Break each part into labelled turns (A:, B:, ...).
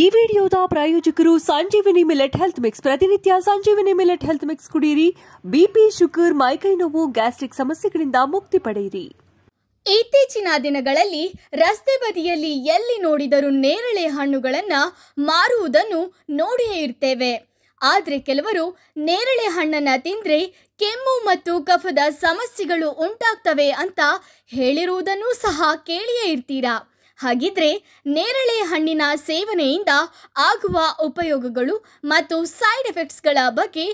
A: ಈ ವಿಡಿಯೋದ ಪ್ರಾಯೋಜಕರು ಸಂಜೀವಿನಿ ಮಿಲೆಟ್ ಹೆಲ್ತ್ ಮಿಕ್ಸ್ ಪ್ರತಿನಿತ್ಯ ಸಂಜೀವಿನಿ ಮಿಲೆಟ್ ಹೆಲ್ತ್ ಮಿಕ್ಸ್ ಕುಡಿಯಿರಿ ಬಿಪಿ ಶುಗರ್ ಮೈಕೈ ನೋವು ಗ್ಯಾಸ್ಟ್ರಿಕ್ ಸಮಸ್ಯೆಗಳಿಂದ ಮುಕ್ತಿ ಪಡೆಯಿರಿ ಇತ್ತೀಚಿನ ದಿನಗಳಲ್ಲಿ ರಸ್ತೆ ಬದಿಯಲ್ಲಿ ಎಲ್ಲಿ ನೋಡಿದರೂ ನೇರಳೆ ಹಣ್ಣುಗಳನ್ನು ಮಾರುವುದನ್ನು ನೋಡಿಯೇ ಇರ್ತೇವೆ ಆದರೆ ಕೆಲವರು ನೇರಳೆ ಹಣ್ಣನ್ನು ತಿಂದರೆ ಕೆಮ್ಮು ಮತ್ತು ಕಫದ ಸಮಸ್ಯೆಗಳು ಉಂಟಾಗ್ತವೆ ಅಂತ ಹೇಳಿರುವುದನ್ನು ಸಹ ಕೇಳಿಯೇ ಇರ್ತೀರಾ ಹಾಗಿದ್ರೆ ನೇರಳೆ ಹಣ್ಣಿನ ಸೇವನೆಯಿಂದ ಆಗುವ ಉಪಯೋಗಗಳು ಮತ್ತು ಸೈಡ್ ಎಫೆಕ್ಟ್ಸ್ಗಳ ಬಗ್ಗೆ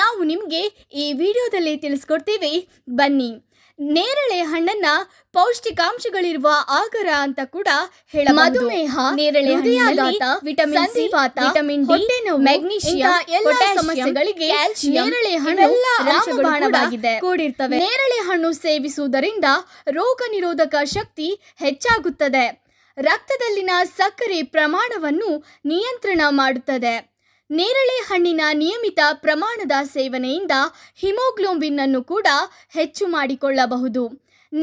A: ನಾವು ನಿಮಗೆ ಈ ವಿಡಿಯೋದಲ್ಲಿ ತಿಳಿಸ್ಕೊಡ್ತೀವಿ ಬನ್ನಿ ನೇರಳೆ ಹಣ್ಣನ್ನ ಪೌಷ್ಟಿಕಾಂಶಗಳಿರುವ ಆಗರ ಅಂತ ಕೂಡ ಹೇಳ ಮಧುಮೇಹ ನೇರಳೆ vitamin C vitamin D magnesium ಎಲ್ಲ ಸಮಸ್ಯೆಗಳಿಗೆ ನೇರಳೆ ಹಣ್ಣು ಕೂಡಿರ್ತವೆ ನೇರಳೆ ಹಣ್ಣು ಸೇವಿಸುವುದರಿಂದ ರೋಗ ನಿರೋಧಕ ಶಕ್ತಿ ಹೆಚ್ಚಾಗುತ್ತದೆ ರಕ್ತದಲ್ಲಿನ ಸಕ್ಕರೆ ಪ್ರಮಾಣವನ್ನು ನಿಯಂತ್ರಣ ಮಾಡುತ್ತದೆ ನೇರಳೆ ಹಣ್ಣಿನ ನಿಯಮಿತ ಪ್ರಮಾಣದ ಸೇವನೆಯಿಂದ ಹಿಮೋಗ್ಲೋಬಿನ್ ಅನ್ನು ಕೂಡ ಹೆಚ್ಚು ಮಾಡಿಕೊಳ್ಳಬಹುದು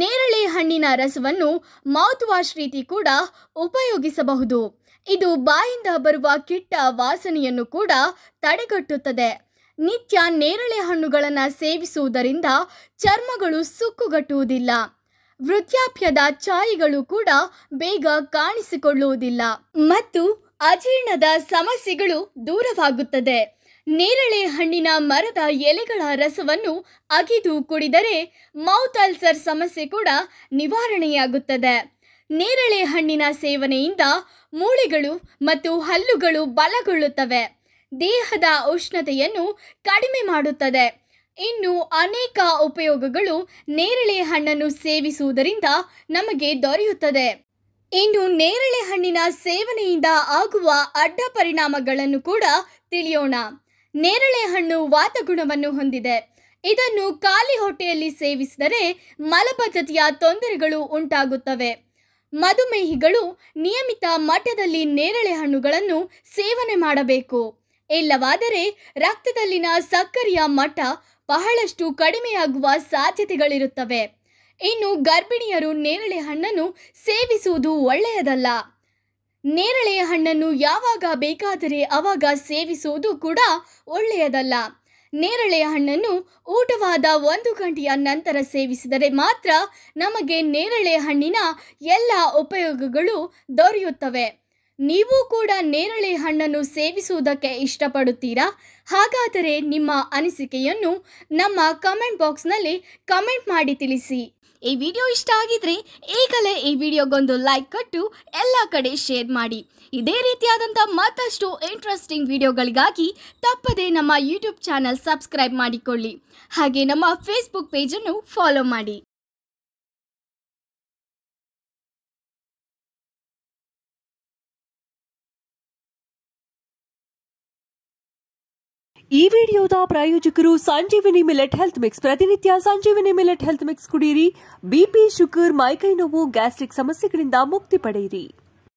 A: ನೇರಳೆ ಹಣ್ಣಿನ ರಸವನ್ನು ಮೌತ್ ವಾಶ್ ರೀತಿ ಕೂಡ ಉಪಯೋಗಿಸಬಹುದು ಇದು ಬಾಯಿಂದ ಬರುವ ಕೆಟ್ಟ ವಾಸನೆಯನ್ನು ಕೂಡ ತಡೆಗಟ್ಟುತ್ತದೆ ನಿತ್ಯ ನೇರಳೆ ಹಣ್ಣುಗಳನ್ನು ಸೇವಿಸುವುದರಿಂದ ಚರ್ಮಗಳು ಸುಕ್ಕುಗಟ್ಟುವುದಿಲ್ಲ ವೃದ್ಧಾಪ್ಯದ ಛಾಯೆಗಳು ಕೂಡ ಬೇಗ ಕಾಣಿಸಿಕೊಳ್ಳುವುದಿಲ್ಲ ಮತ್ತು ಅಜೀರ್ಣದ ಸಮಸ್ಯೆಗಳು ದೂರವಾಗುತ್ತದೆ ನೇರಳೆ ಹಣ್ಣಿನ ಮರದ ಎಲೆಗಳ ರಸವನ್ನು ಅಗಿದು ಕುಡಿದರೆ ಮೌತ್ ಅಲ್ಸರ್ ಸಮಸ್ಯೆ ಕೂಡ ನಿವಾರಣೆಯಾಗುತ್ತದೆ ನೇರಳೆ ಹಣ್ಣಿನ ಸೇವನೆಯಿಂದ ಮೂಳೆಗಳು ಮತ್ತು ಹಲ್ಲುಗಳು ಬಲಗೊಳ್ಳುತ್ತವೆ ದೇಹದ ಉಷ್ಣತೆಯನ್ನು ಕಡಿಮೆ ಮಾಡುತ್ತದೆ ಇನ್ನು ಅನೇಕ ಉಪಯೋಗಗಳು ನೇರಳೆ ಹಣ್ಣನ್ನು ಸೇವಿಸುವುದರಿಂದ ನಮಗೆ ದೊರೆಯುತ್ತದೆ ಇನ್ನು ನೇರಳೆ ಹಣ್ಣಿನ ಸೇವನೆಯಿಂದ ಆಗುವ ಅಡ್ಡ ಪರಿಣಾಮಗಳನ್ನು ಕೂಡ ತಿಳಿಯೋಣ ನೇರಳೆ ಹಣ್ಣು ವಾತಗುಣವನ್ನು ಹೊಂದಿದೆ ಇದನ್ನು ಖಾಲಿ ಹೊಟ್ಟೆಯಲ್ಲಿ ಸೇವಿಸಿದರೆ ಮಲಬದ್ಧತೆಯ ತೊಂದರೆಗಳು ಉಂಟಾಗುತ್ತವೆ ಮಧುಮೇಹಿಗಳು ನಿಯಮಿತ ಮಟ್ಟದಲ್ಲಿ ನೇರಳೆ ಹಣ್ಣುಗಳನ್ನು ಸೇವನೆ ಮಾಡಬೇಕು ಇಲ್ಲವಾದರೆ ರಕ್ತದಲ್ಲಿನ ಸಕ್ಕರೆಯ ಮಟ್ಟ ಬಹಳಷ್ಟು ಕಡಿಮೆಯಾಗುವ ಸಾಧ್ಯತೆಗಳಿರುತ್ತವೆ ಇನ್ನು ಗರ್ಭಿಣಿಯರು ನೇರಳೆ ಹಣ್ಣನ್ನು ಸೇವಿಸುವುದು ಒಳ್ಳೆಯದಲ್ಲ ನೇರಳೆ ಹಣ್ಣನ್ನು ಯಾವಾಗ ಬೇಕಾದರೆ ಅವಾಗ ಸೇವಿಸುವುದು ಕೂಡ ಒಳ್ಳೆಯದಲ್ಲ ನೇರಳೆ ಹಣ್ಣನ್ನು ಊಟವಾದ ಒಂದು ಗಂಟೆಯ ನಂತರ ಸೇವಿಸಿದರೆ ಮಾತ್ರ ನಮಗೆ ನೇರಳೆ ಹಣ್ಣಿನ ಎಲ್ಲ ಉಪಯೋಗಗಳು ದೊರೆಯುತ್ತವೆ ನೀವು ಕೂಡ ನೇರಳೆ ಹಣ್ಣನ್ನು ಸೇವಿಸುವುದಕ್ಕೆ ಇಷ್ಟಪಡುತ್ತೀರಾ ಹಾಗಾದರೆ ನಿಮ್ಮ ಅನಿಸಿಕೆಯನ್ನು ನಮ್ಮ ಕಮೆಂಟ್ ಬಾಕ್ಸ್ನಲ್ಲಿ ಕಮೆಂಟ್ ಮಾಡಿ ತಿಳಿಸಿ ಈ ವಿಡಿಯೋ ಇಷ್ಟ ಆಗಿದ್ರೆ ಈಗಲೇ ಈ ವಿಡಿಯೋಗೊಂದು ಲೈಕ್ ಕೊಟ್ಟು ಎಲ್ಲ ಕಡೆ ಶೇರ್ ಮಾಡಿ ಇದೇ ರೀತಿಯಾದಂಥ ಮತ್ತಷ್ಟು ಇಂಟ್ರೆಸ್ಟಿಂಗ್ ವಿಡಿಯೋಗಳಿಗಾಗಿ ತಪ್ಪದೇ ನಮ್ಮ ಯೂಟ್ಯೂಬ್ ಚಾನಲ್ ಸಬ್ಸ್ಕ್ರೈಬ್ ಮಾಡಿಕೊಳ್ಳಿ ಹಾಗೆ ನಮ್ಮ ಫೇಸ್ಬುಕ್ ಪೇಜನ್ನು ಫಾಲೋ ಮಾಡಿ ಈ ವಿಡಿಯೋದ ಪ್ರಾಯೋಜಕರು ಸಂಜೀವಿನಿ ಮಿಲೆಟ್ ಹೆಲ್ತ್ ಮಿಕ್ಸ್ ಪ್ರತಿನಿತ್ಯ ಸಂಜೀವಿನಿ ಮಿಲೆಟ್ ಹೆಲ್ತ್ ಮಿಕ್ಸ್ ಕುಡಿಯಿರಿ ಬಿಪಿ ಶುಗರ್ ಮೈಕೈ ನೋವು ಗ್ಯಾಸ್ಟ್ರಿಕ್ ಸಮಸ್ಯೆಗಳಿಂದ ಮುಕ್ತಿ ಪಡೆಯಿರಿ